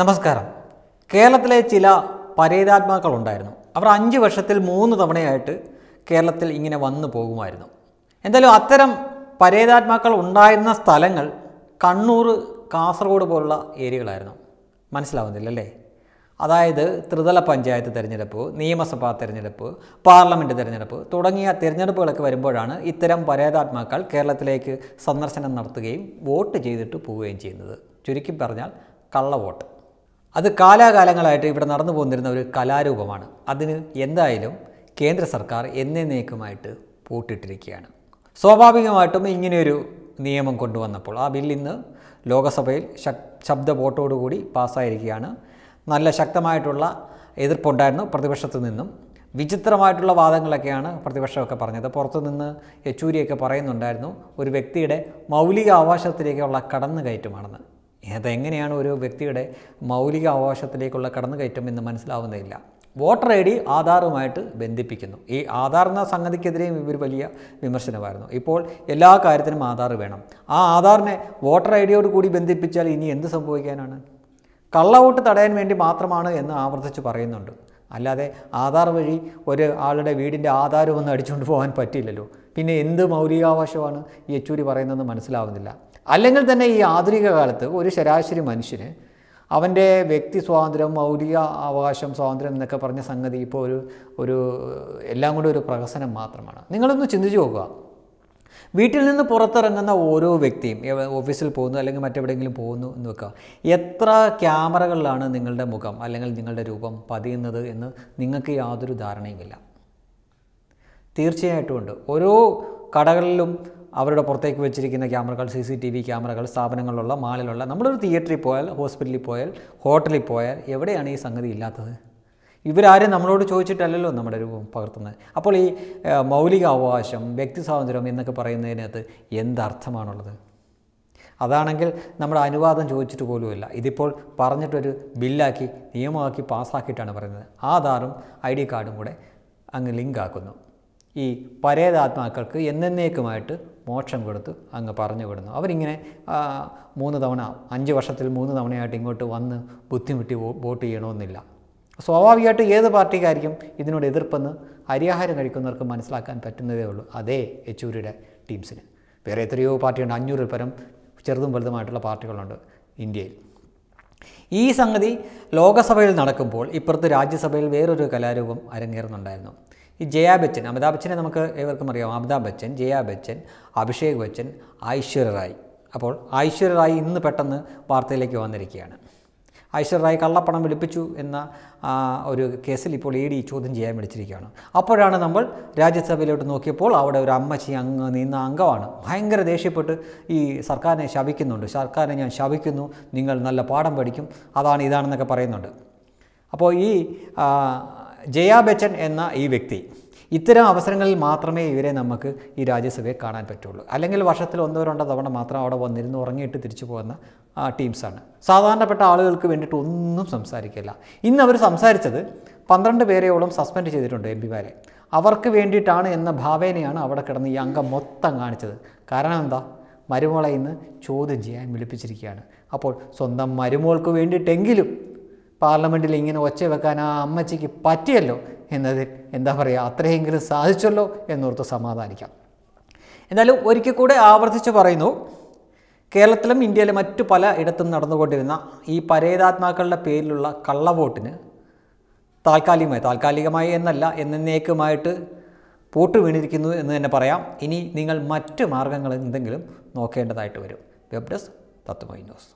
നമസ്കാരം കേരളത്തിലെ ചില പരേതാത്മാക്കൾ ഉണ്ടായിരുന്നു അവർ അഞ്ച് വർഷത്തിൽ മൂന്ന് തവണയായിട്ട് കേരളത്തിൽ ഇങ്ങനെ വന്നു പോകുമായിരുന്നു എന്തായാലും അത്തരം പരേതാത്മാക്കൾ ഉണ്ടായിരുന്ന സ്ഥലങ്ങൾ കണ്ണൂർ കാസർഗോഡ് പോലുള്ള ഏരിയകളായിരുന്നു മനസ്സിലാവുന്നില്ല അല്ലേ അതായത് ത്രിതല പഞ്ചായത്ത് തിരഞ്ഞെടുപ്പ് നിയമസഭാ തിരഞ്ഞെടുപ്പ് പാർലമെൻറ്റ് തിരഞ്ഞെടുപ്പ് തുടങ്ങിയ തിരഞ്ഞെടുപ്പുകളൊക്കെ വരുമ്പോഴാണ് ഇത്തരം പരേതാത്മാക്കൾ കേരളത്തിലേക്ക് സന്ദർശനം നടത്തുകയും വോട്ട് ചെയ്തിട്ട് പോവുകയും ചെയ്യുന്നത് ചുരുക്കി പറഞ്ഞാൽ കള്ളവോട്ട് അത് കാലാകാലങ്ങളായിട്ട് ഇവിടെ നടന്നു പോന്നിരുന്ന ഒരു കലാരൂപമാണ് അതിന് എന്തായാലും കേന്ദ്ര സർക്കാർ എന്നേക്കുമായിട്ട് പൂട്ടിട്ടിരിക്കുകയാണ് സ്വാഭാവികമായിട്ടും ഇങ്ങനെയൊരു നിയമം കൊണ്ടുവന്നപ്പോൾ ആ ബില്ല് ഇന്ന് ലോകസഭയിൽ ശബ്ദ വോട്ടോടുകൂടി പാസ്സായിരിക്കുകയാണ് നല്ല ശക്തമായിട്ടുള്ള എതിർപ്പുണ്ടായിരുന്നു പ്രതിപക്ഷത്ത് നിന്നും വിചിത്രമായിട്ടുള്ള വാദങ്ങളൊക്കെയാണ് പ്രതിപക്ഷമൊക്കെ പറഞ്ഞത് പുറത്തുനിന്ന് യെച്ചൂരിയൊക്കെ പറയുന്നുണ്ടായിരുന്നു ഒരു വ്യക്തിയുടെ മൗലിക അവകാശത്തിലേക്കുള്ള കടന്നുകയറ്റമാണെന്ന് അതെങ്ങനെയാണ് ഒരു വ്യക്തിയുടെ മൗലിക അവകാശത്തിലേക്കുള്ള കടന്നുകയറ്റം എന്ന് മനസ്സിലാവുന്നില്ല വോട്ടർ ഐ ഡി ആധാറുമായിട്ട് ബന്ധിപ്പിക്കുന്നു ഈ ആധാർ എന്ന സംഗതിക്കെതിരെയും ഇവർ വലിയ വിമർശനമായിരുന്നു ഇപ്പോൾ എല്ലാ കാര്യത്തിനും ആധാർ വേണം ആ ആധാറിനെ വോട്ടർ ഐ ഡിയോട് കൂടി ബന്ധിപ്പിച്ചാൽ ഇനി എന്ത് സംഭവിക്കാനാണ് കള്ളവോട്ട് തടയാൻ വേണ്ടി മാത്രമാണ് എന്ന് ആവർത്തിച്ച് പറയുന്നുണ്ട് അല്ലാതെ ആധാർ വഴി ഒരു ആളുടെ വീടിൻ്റെ ആധാരമൊന്നും അടിച്ചുകൊണ്ട് പോകാൻ പറ്റില്ലല്ലോ പിന്നെ എന്ത് മൗലികാവകാശമാണ് യെച്ചൂരി പറയുന്നതെന്ന് മനസ്സിലാവുന്നില്ല അല്ലെങ്കിൽ തന്നെ ഈ ആധുനിക കാലത്ത് ഒരു ശരാശരി മനുഷ്യന് അവൻ്റെ വ്യക്തി സ്വാതന്ത്ര്യം മൗലിക അവകാശം സ്വാതന്ത്ര്യം എന്നൊക്കെ പറഞ്ഞ സംഗതി ഇപ്പോൾ ഒരു ഒരു എല്ലാം കൂടി ഒരു പ്രഹസനം മാത്രമാണ് നിങ്ങളൊന്ന് ചിന്തിച്ചു നോക്കുക വീട്ടിൽ നിന്ന് പുറത്തിറങ്ങുന്ന ഓരോ വ്യക്തിയും ഓഫീസിൽ പോകുന്നു അല്ലെങ്കിൽ മറ്റെവിടെയെങ്കിലും പോകുന്നു എന്ന് വെക്കുക എത്ര ക്യാമറകളിലാണ് നിങ്ങളുടെ മുഖം അല്ലെങ്കിൽ നിങ്ങളുടെ രൂപം പതിയുന്നത് എന്ന് നിങ്ങൾക്ക് യാതൊരു ധാരണയുമില്ല തീർച്ചയായിട്ടും ഉണ്ട് ഓരോ കടകളിലും അവരുടെ പുറത്തേക്ക് വെച്ചിരിക്കുന്ന ക്യാമറകൾ സി സി ടി വി ക്യാമറകൾ സ്ഥാപനങ്ങളിലുള്ള മാളിലുള്ള നമ്മളൊരു തിയേറ്ററിൽ പോയാൽ ഹോസ്പിറ്റലിൽ പോയാൽ ഹോട്ടലിൽ പോയാൽ എവിടെയാണ് ഈ സംഗതി ഇല്ലാത്തത് ഇവരാരും നമ്മളോട് ചോദിച്ചിട്ടല്ലല്ലോ നമ്മുടെ ഒരു പകർത്തുന്നത് അപ്പോൾ ഈ മൗലിക അവകാശം വ്യക്തി സ്വാതന്ത്ര്യം എന്നൊക്കെ പറയുന്നതിനകത്ത് എന്തർത്ഥമാണുള്ളത് അതാണെങ്കിൽ നമ്മുടെ അനുവാദം ചോദിച്ചിട്ട് പോലുമില്ല ഇതിപ്പോൾ പറഞ്ഞിട്ടൊരു ബില്ലാക്കി നിയമമാക്കി പാസ്സാക്കിയിട്ടാണ് പറയുന്നത് ആധാറും ഐ ഡി കാർഡും കൂടെ അങ്ങ് ലിങ്ക് ആക്കുന്നു ഈ പരേതാത്മാക്കൾക്ക് എന്നേക്കുമായിട്ട് മോക്ഷം കൊടുത്തു അങ്ങ് പറഞ്ഞു വിടുന്നു അവരിങ്ങനെ മൂന്ന് തവണ അഞ്ച് വർഷത്തിൽ മൂന്ന് തവണയായിട്ട് ഇങ്ങോട്ട് വന്ന് ബുദ്ധിമുട്ടി വോട്ട് ചെയ്യണമെന്നില്ല സ്വാഭാവികമായിട്ട് ഏത് പാർട്ടിക്കായിരിക്കും ഇതിനോട് എതിർപ്പെന്ന് അരിയാഹാരം കഴിക്കുന്നവർക്ക് മനസ്സിലാക്കാൻ പറ്റുന്നതേ ഉള്ളൂ അതേ യെച്ചൂരിയുടെ ടീംസിന് വേറെ എത്രയോ പാർട്ടിയുണ്ട് അഞ്ഞൂറിൽ പരം ചെറുതും വലുതുമായിട്ടുള്ള പാർട്ടികളുണ്ട് ഇന്ത്യയിൽ ഈ സംഗതി ലോകസഭയിൽ നടക്കുമ്പോൾ ഇപ്പുറത്ത് രാജ്യസഭയിൽ വേറൊരു കലാരൂപം അരങ്ങേറുന്നുണ്ടായിരുന്നു ഈ ജയാ ബച്ചൻ അമിതാഭ് ബച്ചനെ നമുക്ക് ഏവർക്കും അറിയാം അമിതാഭ് ബച്ചൻ ജയാ ബച്ചൻ അഭിഷേക് ബച്ചൻ ഐശ്വര്യ റായ് അപ്പോൾ ഐശ്വര്യ റായ് ഇന്ന് പെട്ടെന്ന് വാർത്തയിലേക്ക് വന്നിരിക്കുകയാണ് ഐശ്വര്യ റായ് കള്ളപ്പണം വിളിപ്പിച്ചു എന്ന ഒരു കേസിൽ ഇപ്പോൾ ഇ ഡി ചോദ്യം ചെയ്യാൻ വിളിച്ചിരിക്കുകയാണ് അപ്പോഴാണ് നമ്മൾ രാജ്യസഭയിലോട്ട് നോക്കിയപ്പോൾ അവിടെ ഒരു അമ്മച്ചി അങ്ങ് നിന്ന അംഗമാണ് ഭയങ്കര ദേഷ്യപ്പെട്ട് ഈ സർക്കാരിനെ ശപിക്കുന്നുണ്ട് സർക്കാരിനെ ഞാൻ ശപിക്കുന്നു നിങ്ങൾ നല്ല പാഠം പഠിക്കും അതാണ് ഇതാണെന്നൊക്കെ പറയുന്നുണ്ട് അപ്പോൾ ഈ ജയാ ബച്ചൻ എന്ന ഈ വ്യക്തി ഇത്തരം അവസരങ്ങളിൽ മാത്രമേ ഇവരെ നമുക്ക് ഈ രാജ്യസഭയെ കാണാൻ പറ്റുള്ളൂ അല്ലെങ്കിൽ വർഷത്തിൽ ഒന്നോ രണ്ടോ തവണ മാത്രം അവിടെ വന്നിരുന്ന് ഉറങ്ങിയിട്ട് തിരിച്ചു പോകുന്ന ടീംസാണ് സാധാരണപ്പെട്ട ആളുകൾക്ക് വേണ്ടിയിട്ട് ഒന്നും സംസാരിക്കില്ല ഇന്ന് അവർ സംസാരിച്ചത് പന്ത്രണ്ട് പേരെയോളം സസ്പെൻഡ് ചെയ്തിട്ടുണ്ട് എം പിമാരെ അവർക്ക് വേണ്ടിയിട്ടാണ് എന്ന ഭാവേനയാണ് അവിടെ കിടന്ന് ഈ അംഗം മൊത്തം കാണിച്ചത് കാരണം എന്താ മരുമോളെ ഇന്ന് ചോദ്യം ചെയ്യാൻ വിളിപ്പിച്ചിരിക്കുകയാണ് അപ്പോൾ സ്വന്തം മരുമോൾക്ക് വേണ്ടിയിട്ടെങ്കിലും പാർലമെൻറ്റിൽ ഇങ്ങനെ ഒച്ച വെക്കാൻ ആ അമ്മച്ചിക്ക് പറ്റിയല്ലോ എന്നതിൽ എന്താ പറയുക അത്രയെങ്കിലും സാധിച്ചല്ലോ എന്നോർത്ത് സമാധാനിക്കാം എന്നാലും ഒരിക്കൽ കൂടെ ആവർത്തിച്ച് പറയുന്നു കേരളത്തിലും ഇന്ത്യയിലെ മറ്റു പല ഇടത്തും നടന്നുകൊണ്ടിരുന്ന ഈ പരേതാത്മാക്കളുടെ പേരിലുള്ള കള്ളവോട്ടിന് താൽക്കാലികമായി താൽക്കാലികമായി എന്നല്ല എന്നേക്കുമായിട്ട് പോട്ട് വീണിരിക്കുന്നു എന്ന് തന്നെ പറയാം ഇനി നിങ്ങൾ മറ്റ് മാർഗങ്ങൾ എന്തെങ്കിലും നോക്കേണ്ടതായിട്ട് വരും വെബ് ഡെസ്ക് തത്വമൈ ന്യൂസ്